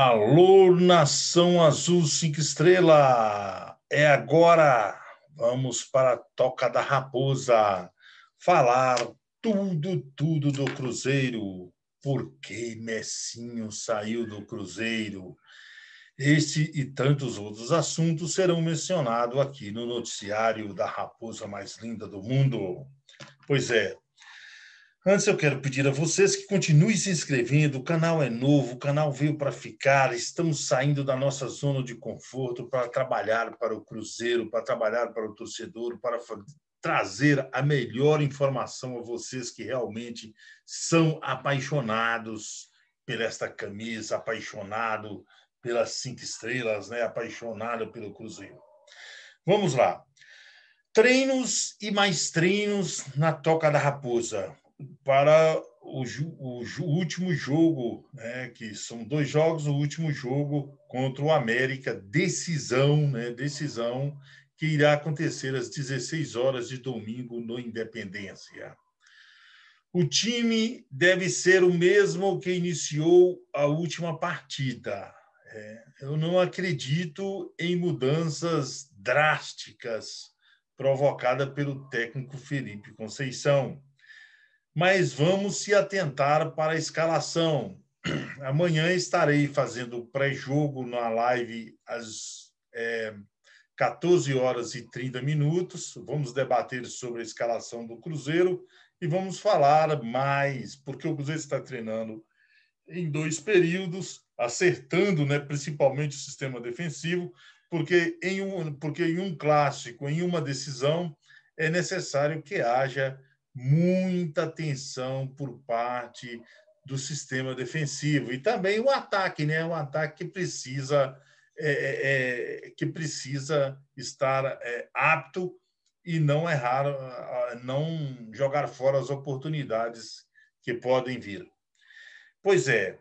Alô, Nação Azul cinco Estrela! É agora! Vamos para a Toca da Raposa falar tudo, tudo do Cruzeiro. Por que Messinho saiu do Cruzeiro? esse e tantos outros assuntos serão mencionados aqui no noticiário da Raposa Mais Linda do Mundo. Pois é, Antes, eu quero pedir a vocês que continuem se inscrevendo. O canal é novo, o canal veio para ficar. Estamos saindo da nossa zona de conforto para trabalhar para o Cruzeiro, para trabalhar para o torcedor, para trazer a melhor informação a vocês que realmente são apaixonados por esta camisa, apaixonado pelas cinco estrelas, né? apaixonado pelo Cruzeiro. Vamos lá. Treinos e mais treinos na Toca da Raposa para o, o, o, último jogo, né, que são dois jogos, o último jogo contra o América, decisão, né, decisão que irá acontecer às 16 horas de domingo no Independência. O time deve ser o mesmo que iniciou a última partida. É, eu não acredito em mudanças drásticas provocadas pelo técnico Felipe Conceição mas vamos se atentar para a escalação. Amanhã estarei fazendo pré-jogo na live às é, 14 horas e 30 minutos. Vamos debater sobre a escalação do Cruzeiro e vamos falar mais, porque o Cruzeiro está treinando em dois períodos, acertando né, principalmente o sistema defensivo, porque em, um, porque em um clássico, em uma decisão, é necessário que haja muita atenção por parte do sistema defensivo e também o ataque, né? Um ataque que precisa é, é, é, que precisa estar é, apto e não errar, não jogar fora as oportunidades que podem vir. Pois é,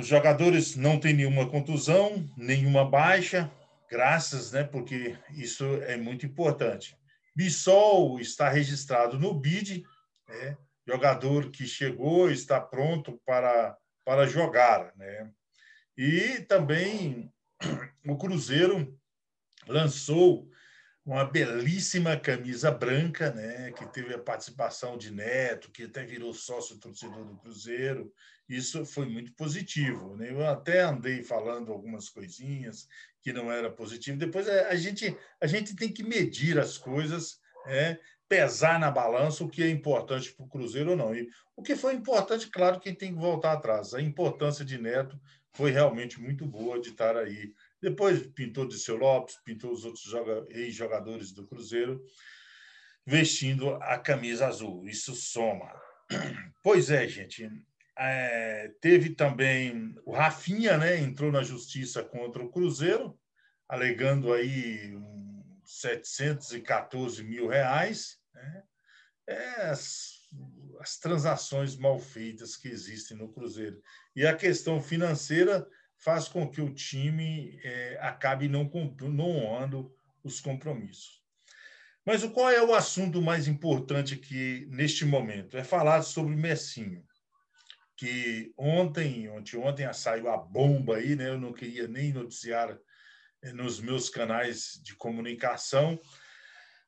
os jogadores não têm nenhuma contusão, nenhuma baixa, graças, né? Porque isso é muito importante. Bissol está registrado no BID, né? jogador que chegou está pronto para, para jogar. Né? E também o Cruzeiro lançou uma belíssima camisa branca, né, que teve a participação de Neto, que até virou sócio torcedor do Cruzeiro. Isso foi muito positivo. Né? Eu até andei falando algumas coisinhas que não era positivo. Depois é, a gente a gente tem que medir as coisas, né? pesar na balança o que é importante para o Cruzeiro ou não. E o que foi importante, claro, quem tem que voltar atrás. A importância de Neto foi realmente muito boa de estar aí depois pintou seu Lopes, pintou os outros ex-jogadores do Cruzeiro, vestindo a camisa azul. Isso soma. Pois é, gente. É, teve também o Rafinha, né? Entrou na justiça contra o Cruzeiro, alegando aí 714 mil reais. Né? É, as, as transações mal feitas que existem no Cruzeiro. E a questão financeira faz com que o time é, acabe não, não honrando os compromissos. Mas o qual é o assunto mais importante aqui neste momento? É falar sobre Messinho, que ontem, ontem, ontem saiu a bomba aí, né? Eu não queria nem noticiar é, nos meus canais de comunicação,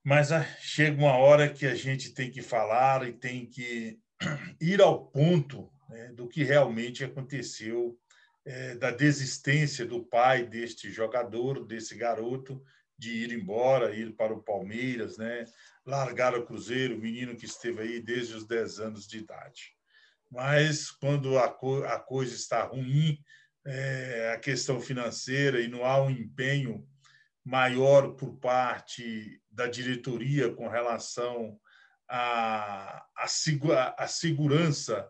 mas ah, chega uma hora que a gente tem que falar e tem que ir ao ponto né, do que realmente aconteceu é, da desistência do pai deste jogador, desse garoto, de ir embora, ir para o Palmeiras, né? largar o Cruzeiro, o menino que esteve aí desde os 10 anos de idade. Mas quando a, co a coisa está ruim, é, a questão financeira e não há um empenho maior por parte da diretoria com relação à a, a, a, segurança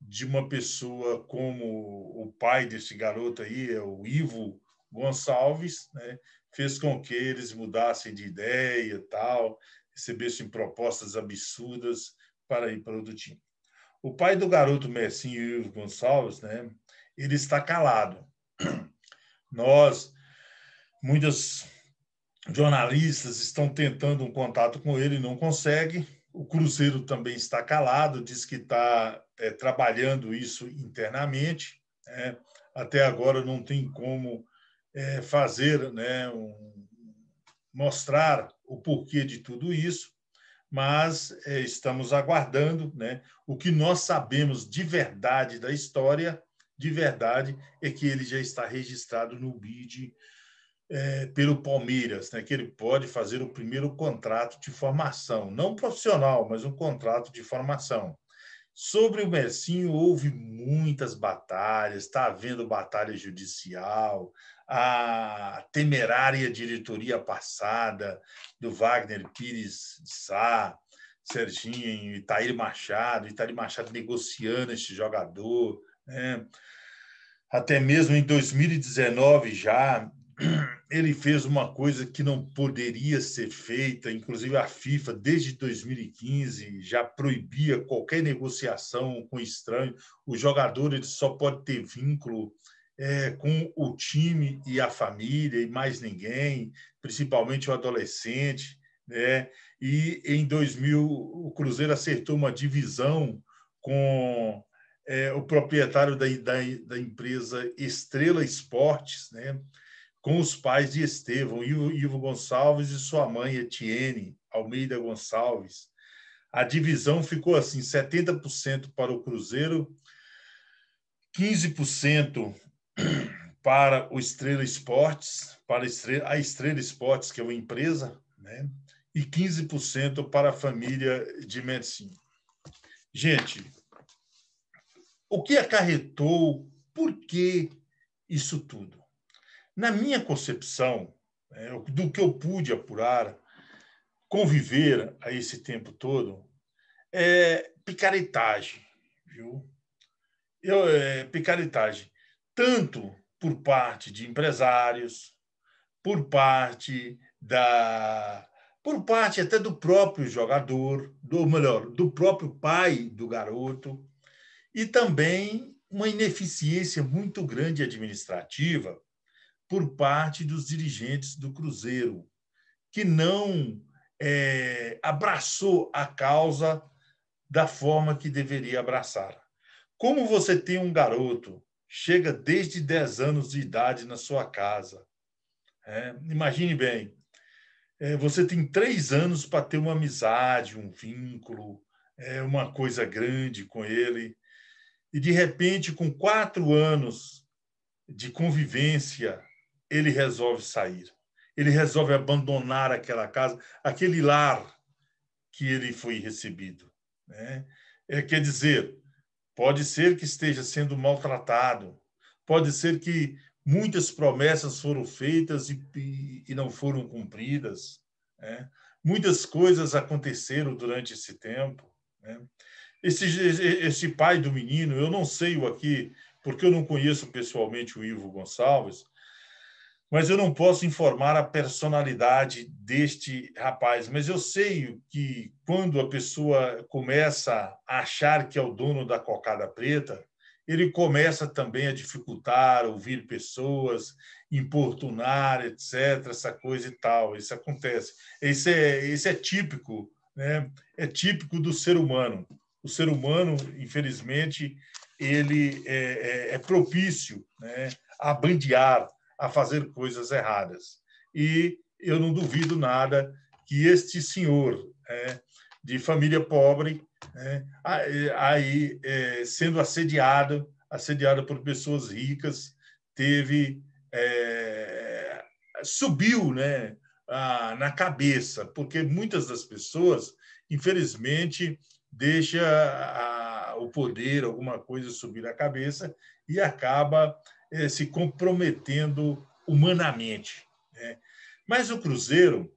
de uma pessoa como o pai desse garoto aí, é o Ivo Gonçalves, né, fez com que eles mudassem de ideia tal, recebessem propostas absurdas para ir para outro time. O pai do garoto Messinho Ivo Gonçalves, né, ele está calado. Nós, muitas jornalistas estão tentando um contato com ele, não conseguem o Cruzeiro também está calado, diz que está é, trabalhando isso internamente. Né? Até agora não tem como é, fazer, né, um, mostrar o porquê de tudo isso, mas é, estamos aguardando. Né? O que nós sabemos de verdade da história, de verdade, é que ele já está registrado no BID é, pelo Palmeiras, né, que ele pode fazer o primeiro contrato de formação, não profissional, mas um contrato de formação. Sobre o Mercinho, houve muitas batalhas, está havendo batalha judicial, a temerária diretoria passada do Wagner Pires Sá, Serginho, Itair Machado, Itair Machado negociando este jogador, né? até mesmo em 2019 já, ele fez uma coisa que não poderia ser feita, inclusive a FIFA, desde 2015, já proibia qualquer negociação com estranho. O jogador ele só pode ter vínculo é, com o time e a família, e mais ninguém, principalmente o adolescente. Né? E em 2000, o Cruzeiro acertou uma divisão com é, o proprietário da, da, da empresa Estrela Esportes, né? com os pais de Estevão, Ivo, Gonçalves e sua mãe Etienne Almeida Gonçalves. A divisão ficou assim: 70% para o Cruzeiro, 15% para o Estrela Esportes, para a Estrela Esportes, que é uma empresa, né? e 15% para a família de Medicina. Gente, o que acarretou, por que isso tudo? Na minha concepção, né, do que eu pude apurar, conviver a esse tempo todo, é picaretagem, viu? Eu, é, picaretagem, tanto por parte de empresários, por parte da por parte até do próprio jogador, do melhor, do próprio pai do garoto, e também uma ineficiência muito grande administrativa por parte dos dirigentes do Cruzeiro, que não é, abraçou a causa da forma que deveria abraçar. Como você tem um garoto, chega desde 10 anos de idade na sua casa, é, imagine bem, é, você tem três anos para ter uma amizade, um vínculo, é, uma coisa grande com ele, e de repente, com quatro anos de convivência, ele resolve sair. Ele resolve abandonar aquela casa, aquele lar que ele foi recebido. Né? É, quer dizer, pode ser que esteja sendo maltratado, pode ser que muitas promessas foram feitas e, e, e não foram cumpridas. Né? Muitas coisas aconteceram durante esse tempo. Né? Esse, esse pai do menino, eu não sei o aqui, porque eu não conheço pessoalmente o Ivo Gonçalves, mas eu não posso informar a personalidade deste rapaz. Mas eu sei que quando a pessoa começa a achar que é o dono da cocada preta, ele começa também a dificultar, ouvir pessoas, importunar, etc., essa coisa e tal. Isso acontece. Isso é, é típico, né? é típico do ser humano. O ser humano, infelizmente, ele é, é, é propício né? a bandear, a fazer coisas erradas. E eu não duvido nada que este senhor é, de família pobre, é, é aí é, sendo assediado, assediado por pessoas ricas, teve é, subiu, né, a, na cabeça, porque muitas das pessoas, infelizmente, deixa a, o poder, alguma coisa subir a cabeça e acaba é, se comprometendo humanamente. Né? Mas o Cruzeiro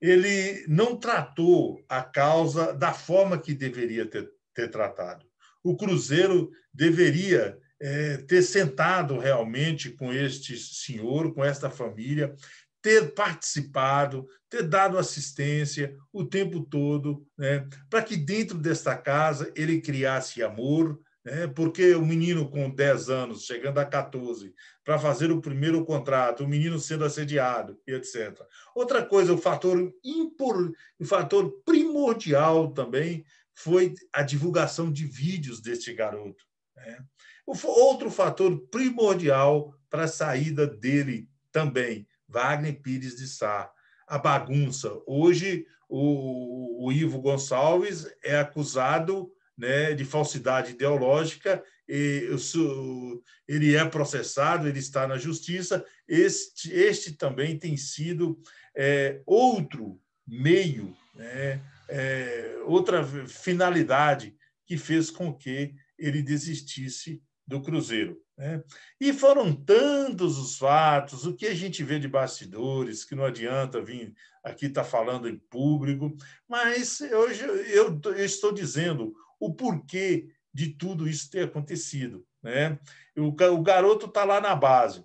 ele não tratou a causa da forma que deveria ter, ter tratado. O Cruzeiro deveria é, ter sentado realmente com este senhor, com esta família, ter participado, ter dado assistência o tempo todo, né? para que dentro desta casa ele criasse amor, né? porque o menino com 10 anos, chegando a 14, para fazer o primeiro contrato, o menino sendo assediado, etc. Outra coisa, o fator, impor, o fator primordial também foi a divulgação de vídeos deste garoto. Né? Outro fator primordial para a saída dele também Wagner Pires de Sá. A bagunça. Hoje, o, o Ivo Gonçalves é acusado né, de falsidade ideológica, e, sou, ele é processado, ele está na justiça. Este, este também tem sido é, outro meio, né, é, outra finalidade que fez com que ele desistisse do Cruzeiro. Né? E foram tantos os fatos, o que a gente vê de bastidores, que não adianta vir aqui estar tá falando em público, mas hoje eu, eu, estou dizendo o porquê de tudo isso ter acontecido. Né? O, o garoto está lá na base,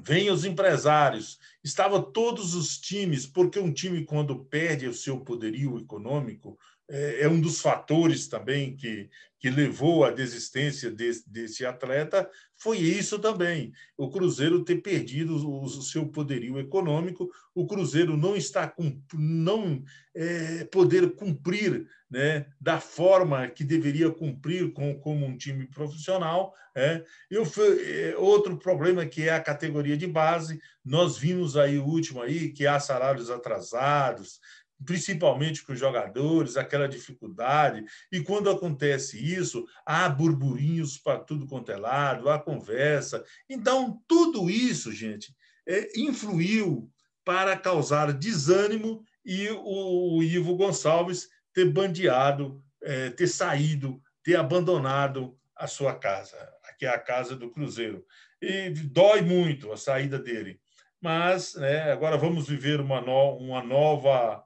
vem os empresários, estava todos os times, porque um time, quando perde o seu poderio econômico, é, é um dos fatores também que, que levou à desistência desse, desse atleta, foi isso também. O Cruzeiro ter perdido o, o seu poderio econômico, o Cruzeiro não está com, não é, poder cumprir né, da forma que deveria cumprir com, como um time profissional. É. Né. Eu, é, outro problema que é a categoria de base, nós vimos aí o último aí que há salários atrasados, principalmente com os jogadores, aquela dificuldade. E quando acontece isso, há burburinhos para tudo quanto é lado, há conversa. Então, tudo isso, gente, é, influiu para causar desânimo e o, o Ivo Gonçalves ter bandeado, é, ter saído, ter abandonado a sua casa, que é a casa do Cruzeiro. E dói muito a saída dele. Mas né, agora vamos viver uma, no, uma nova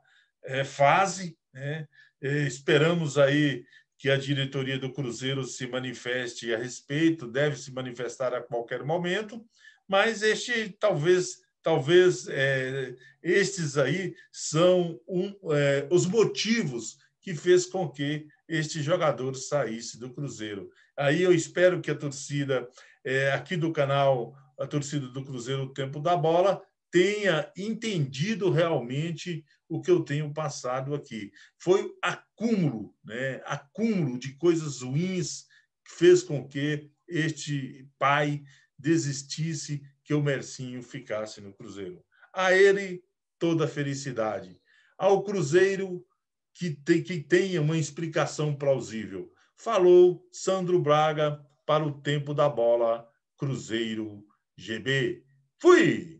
é, fase. Né? esperamos aí que a diretoria do Cruzeiro se manifeste a respeito, deve se manifestar a qualquer momento, mas este talvez talvez é, estes aí são um, é, os motivos que fez com que este jogador saísse do Cruzeiro. Aí eu espero que a torcida é, aqui do canal, a torcida do Cruzeiro, o tempo da bola, tenha entendido realmente o que eu tenho passado aqui. Foi acúmulo, né? acúmulo de coisas ruins que fez com que este pai desistisse, que o Mercinho ficasse no Cruzeiro. A ele toda felicidade. Ao Cruzeiro que, tem, que tenha uma explicação plausível. Falou Sandro Braga para o tempo da bola Cruzeiro GB. Fui!